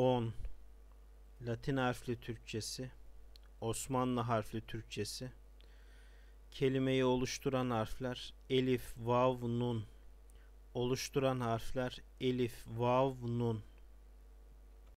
10 Latin harfli Türkçesi Osmanlı harfli Türkçesi Kelimeyi oluşturan harfler elif, vav, nun Oluşturan harfler elif, vav, nun